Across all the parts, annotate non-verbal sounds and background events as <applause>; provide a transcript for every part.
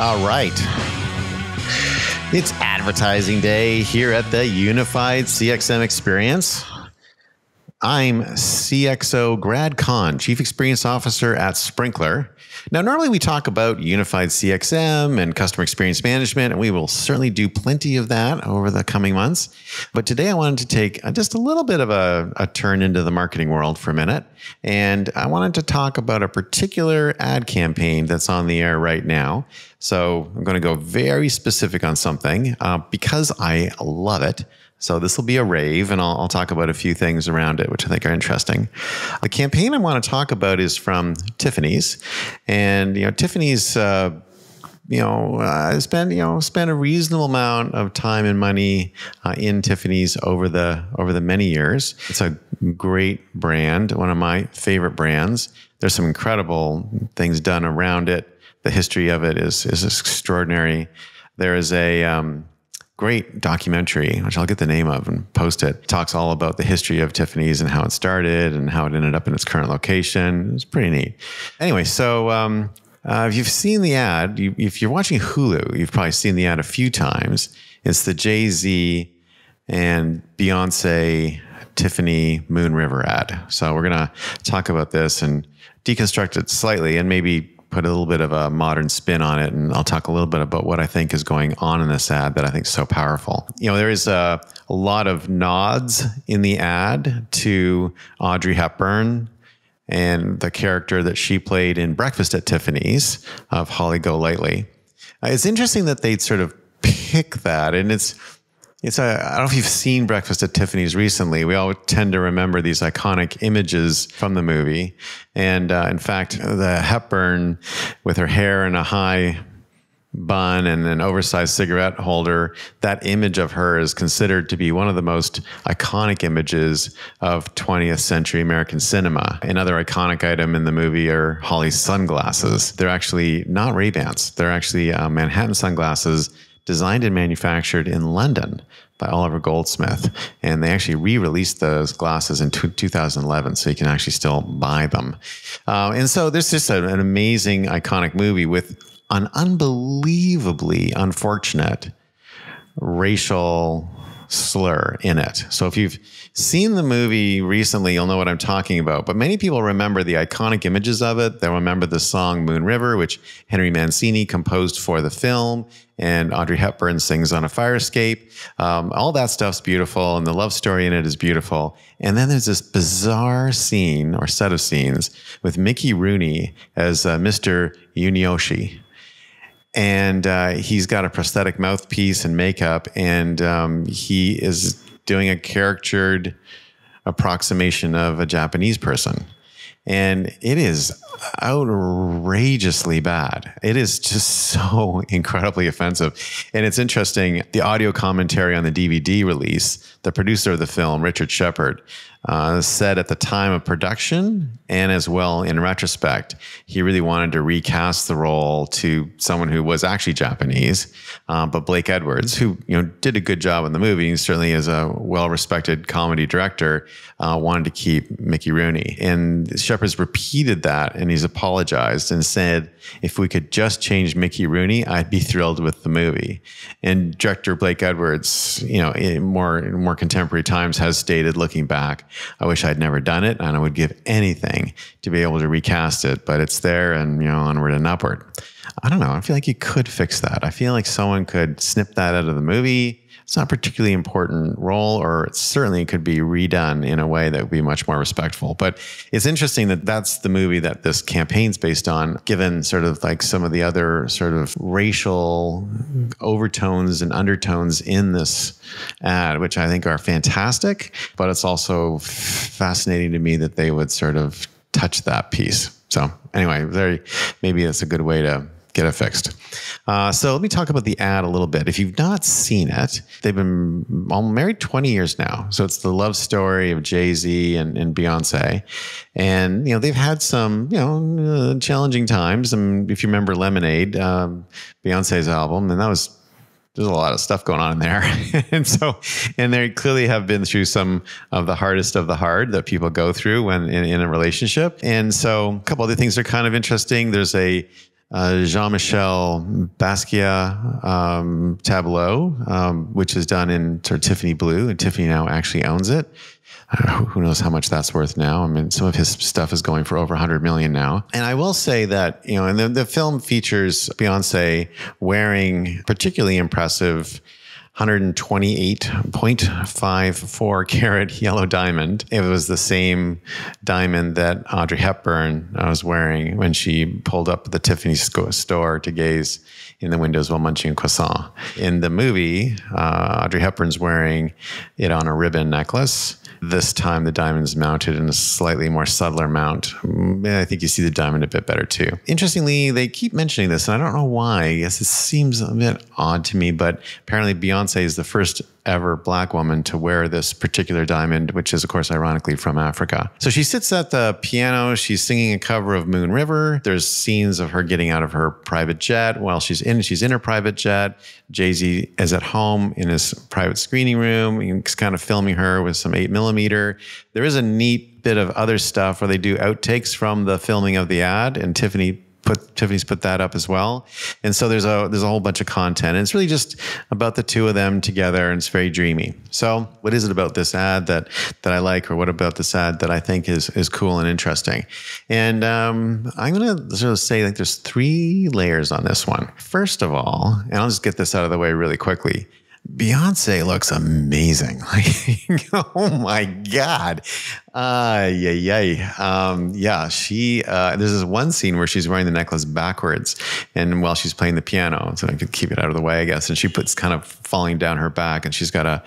All right. It's advertising day here at the Unified CXM Experience. I'm CXO Grad Khan, Chief Experience Officer at Sprinkler. Now, normally we talk about unified CXM and customer experience management, and we will certainly do plenty of that over the coming months. But today I wanted to take uh, just a little bit of a, a turn into the marketing world for a minute. And I wanted to talk about a particular ad campaign that's on the air right now so I'm going to go very specific on something uh, because I love it. So this will be a rave, and I'll, I'll, talk about a few things around it, which I think are interesting. The campaign I want to talk about is from Tiffany's, and you know Tiffany's. Uh, you know, uh, spend you know spend a reasonable amount of time and money uh, in Tiffany's over the over the many years. It's a great brand, one of my favorite brands there's some incredible things done around it. The history of it is is extraordinary. There is a um, great documentary, which I'll get the name of and post it. it. Talks all about the history of Tiffany's and how it started and how it ended up in its current location. It's pretty neat. Anyway, so. Um, uh, if you've seen the ad, you, if you're watching Hulu, you've probably seen the ad a few times. It's the Jay Z and Beyonce Tiffany Moon River ad. So we're going to talk about this and deconstruct it slightly and maybe put a little bit of a modern spin on it. And I'll talk a little bit about what I think is going on in this ad that I think is so powerful. You know, there is a, a lot of nods in the ad to Audrey Hepburn and the character that she played in Breakfast at Tiffany's of Holly Golightly. Uh, it's interesting that they sort of pick that and it's it's a, I don't know if you've seen Breakfast at Tiffany's recently. We all tend to remember these iconic images from the movie. And uh, in fact, the Hepburn with her hair in a high bun and an oversized cigarette holder, that image of her is considered to be one of the most iconic images of 20th century American cinema. Another iconic item in the movie are Holly's sunglasses. They're actually not Ray-Bans. They're actually uh, Manhattan sunglasses designed and manufactured in London by Oliver Goldsmith. And they actually re released those glasses in 2011, so you can actually still buy them. Uh, and so this is an amazing, iconic movie with an unbelievably unfortunate racial slur in it. So if you've seen the movie recently, you'll know what I'm talking about. But many people remember the iconic images of it. They'll remember the song Moon River, which Henry Mancini composed for the film and Audrey Hepburn sings on a fire escape. Um, all that stuff's beautiful, and the love story in it is beautiful. And then there's this bizarre scene or set of scenes with Mickey Rooney as uh, Mr. Yunioshi and uh, he's got a prosthetic mouthpiece and makeup, and um, he is doing a caricatured approximation of a Japanese person. And it is outrageously bad. It is just <laughs> so incredibly offensive. And it's interesting the audio commentary on the DVD release, the producer of the film, Richard Shepard, uh, said at the time of production and as well in retrospect. He really wanted to recast the role to someone who was actually Japanese, uh, but Blake Edwards, who you know did a good job in the movie, and certainly is a well-respected comedy director, uh, wanted to keep Mickey Rooney. And Shepard's repeated that, and he's apologized and said, "If we could just change Mickey Rooney, I'd be thrilled with the movie." And director Blake Edwards, you know, in more in more contemporary times, has stated, looking back I wish I'd never done it, and I would give anything to be able to recast it. But it's there, and you know, onward and upward. I don't know. I feel like you could fix that. I feel like someone could snip that out of the movie it's not a particularly important role, or it certainly could be redone in a way that would be much more respectful. But it's interesting that that's the movie that this campaign's based on, given sort of like some of the other sort of racial overtones and undertones in this ad, which I think are fantastic. But it's also fascinating to me that they would sort of touch that piece. So, anyway, very, maybe it's a good way to get it fixed. Uh, so let me talk about the ad a little bit. If you've not seen it, they've been all married 20 years now. So it's the love story of Jay Z and, and, Beyonce. And, you know, they've had some, you know, uh, challenging times. And if you remember Lemonade, um, Beyonce's album, and that was there's a lot of stuff going on in there. <laughs> and so, and they clearly have been through some of the hardest of the hard that people go through when in, in a relationship. And so a couple other things are kind of interesting. There's a uh, Jean Michel Basquiat um, tableau, um, which is done in sort of Tiffany blue, and Tiffany now actually owns it. who knows how much that's worth now? I mean, some of his stuff is going for over 100 million now. And I will say that, you know, and the, the film features Beyonce wearing particularly impressive 128.54 carat yellow diamond. It was the same diamond that Audrey Hepburn uh, was wearing when she pulled up the Tiffany store to gaze in the windows while munching a croissant. In the movie, uh, Audrey Hepburn's wearing it on a ribbon necklace. This time the diamond's mounted in a slightly more subtler mount. Mm, I think you see the diamond a bit better too. Interestingly, they keep mentioning this, and I don't know why. I guess it seems a bit odd to me, but apparently Beyonce is the first ever black woman to wear this particular diamond, which is, of course, ironically from Africa. So she sits at the piano. She's singing a cover of Moon River. There's scenes of her getting out of her private jet while she's in. She's in her private jet. Jay Z is at home in his private screening room. He's kind of filming her with some eight millimeter. There is a neat bit of other stuff where they do outtakes from the filming of the ad, and Tiffany put Tiffany's put that up as well. And so there's a there's a whole bunch of content. And it's really just about the two of them together and it's very dreamy. So what is it about this ad that that I like or what about this ad that I think is is cool and interesting? And um, I'm gonna sort of say like there's three layers on this one. First of all, and I'll just get this out of the way really quickly, Beyonce looks amazing. <laughs> Like, oh my God. Uh, yeah, yeah. Um, yeah, she, uh, there's this one scene where she's wearing the necklace backwards and while she's playing the piano, so I could keep it out of the way, I guess. And she puts kind of falling down her back and she's got a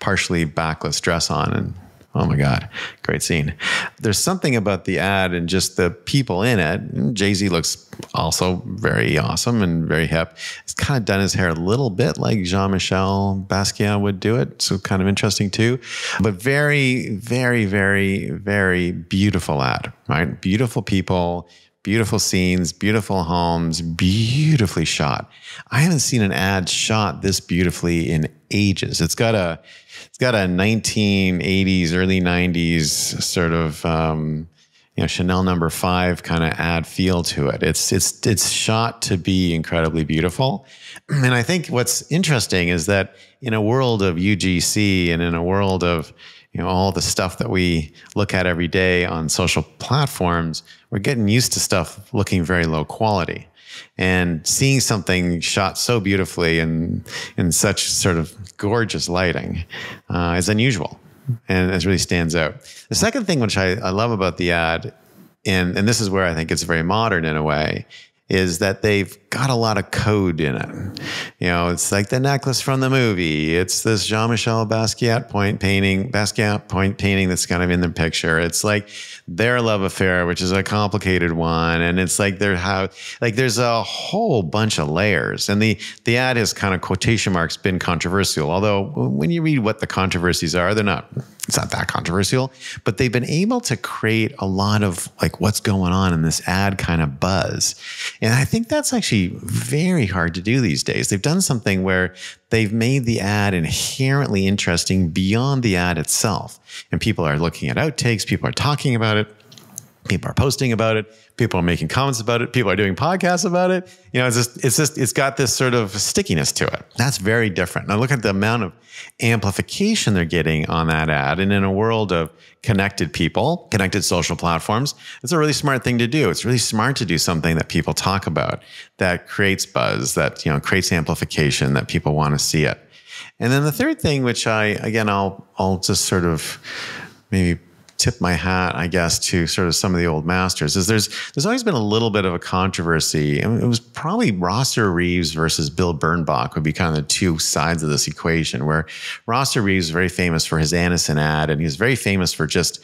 partially backless dress on and Oh my God. Great scene. There's something about the ad and just the people in it. Jay Z looks also very awesome and very hip. He's kind of done his hair a little bit like Jean Michel Basquiat would do it. So kind of interesting too. But very, very, very, very beautiful ad, right? Beautiful people, Beautiful scenes, beautiful homes, beautifully shot. I haven't seen an ad shot this beautifully in ages. It's got a, it's got a 1980s, early 90s sort of, um, you know, Chanel number no. five kind of ad feel to it. It's it's it's shot to be incredibly beautiful, <clears throat> and I think what's interesting is that in a world of UGC and in a world of you know all the stuff that we look at every day on social platforms we're getting used to stuff looking very low quality and seeing something shot so beautifully and in, such sort of gorgeous lighting uh, is unusual and it really stands out the second thing which i, I love about the ad and, and this is where i think it's very modern in a way is that they've got a lot of code in it. You know, it's like the necklace from the movie. It's this Jean-Michel Basquiat point painting, Basquiat point painting that's kind of in the picture. It's like their love affair, which is a complicated one. And it's like their how like there's a whole bunch of layers. And the the ad has kind of quotation marks been controversial. Although when you read what the controversies are, they're not it's not that controversial, but they've been able to create a lot of like what's going on in this ad kind of buzz. And I think that's actually very hard to do these days. They've done something where they've made the ad inherently interesting beyond the ad itself. And people are looking at outtakes, people are talking about it people are posting about it people are making comments about it people are doing podcasts about it you know it's just it's just it's got this sort of stickiness to it that's very different now look at the amount of amplification they're getting on that ad and in a world of connected people connected social platforms it's a really smart thing to do it's really smart to do something that people talk about that creates buzz that you know creates amplification that people want to see it and then the third thing which i again i'll i'll just sort of maybe tip my hat, I guess, to sort of some of the old masters is there's there's always been a little bit of a controversy. I mean, it was probably Rosser Reeves versus Bill Bernbach would be kind of the two sides of this equation. Where Rosser Reeves is very famous for his Anison ad, and he's very famous for just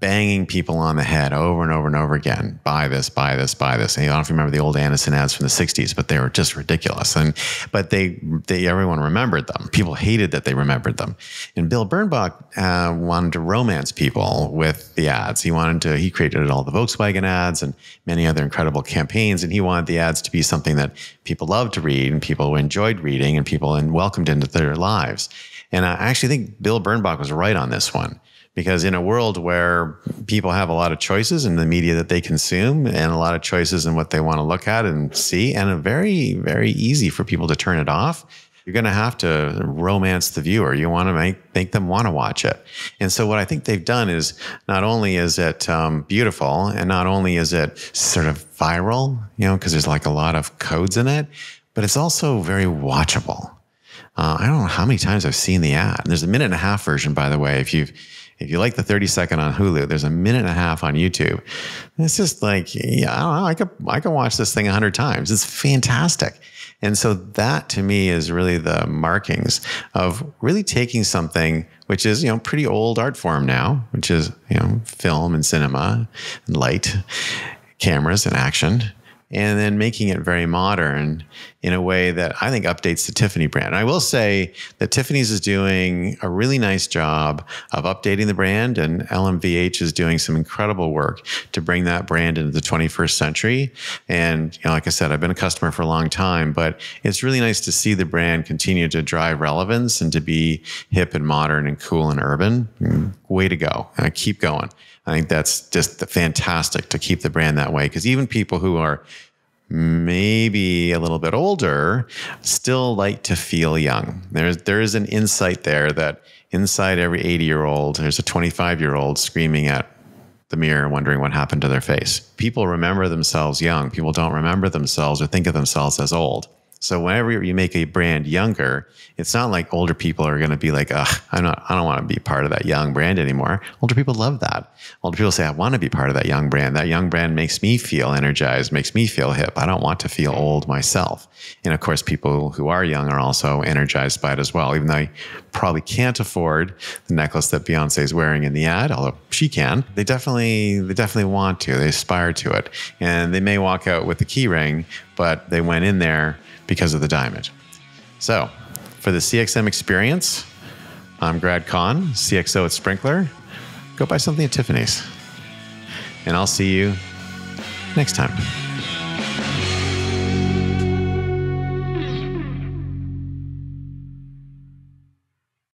banging people on the head over and over and over again. Buy this, buy this, buy this. And I don't know if you remember the old Anderson ads from the '60s, but they were just ridiculous. And but they, they everyone remembered them. People hated that they remembered them. And Bill Bernbach uh, wanted to romance people with the ads. He wanted to. He created all the Volkswagen ads and many other incredible campaigns. And he wanted the ads to be something that people loved to read and people enjoyed reading and people and welcomed into their lives. And I actually think Bill Bernbach was right on this one because in a world where people have a lot of choices in the media that they consume and a lot of choices in what they want to look at and see and very very easy for people to turn it off you're going to have to romance the viewer you want to make, make them want to watch it and so what i think they've done is not only is it um, beautiful and not only is it sort of viral you know because there's like a lot of codes in it but it's also very watchable uh, i don't know how many times i've seen the ad and there's a minute and a half version by the way if you've if you like the 30 second on Hulu, there's a minute and a half on YouTube. it's just like, yeah, I don't know. I could, I could watch this thing a hundred times. It's fantastic. And so that to me is really the markings of really taking something which is, you know, pretty old art form now, which is, you know, film and cinema and light, cameras and action and then making it very modern in a way that I think updates the Tiffany brand. And I will say that Tiffany's is doing a really nice job of updating the brand, and LMVH is doing some incredible work to bring that brand into the 21st century. And you know, like I said, I've been a customer for a long time, but it's really nice to see the brand continue to drive relevance and to be hip and modern and cool and urban. Mm. Way to go! Uh, keep going. I think that's just fantastic to keep the brand that way because even people who are maybe a little bit older still like to feel young. There's there is an insight there that inside every 80 year old there's a 25 year old screaming at the mirror wondering what happened to their face. People remember themselves young. People don't remember themselves or think of themselves as old. So whenever you make a brand younger, it's not like older people are going to be like, Ugh, I'm not, I don't want to be part of that young brand anymore. Older people love that. Older people say, I want to be part of that young brand. That young brand makes me feel energized, makes me feel hip. I don't want to feel old myself. And of course, people who are young are also energized by it as well, even though they probably can't afford the necklace that Beyonce is wearing in the ad, although she can. They definitely, they definitely want to. They aspire to it. And they may walk out with the key ring, but they went in there because of the diamond. So for the CXM experience, I'm Grad Khan, CXO at Sprinkler. Go buy something at Tiffany's. And I'll see you next time.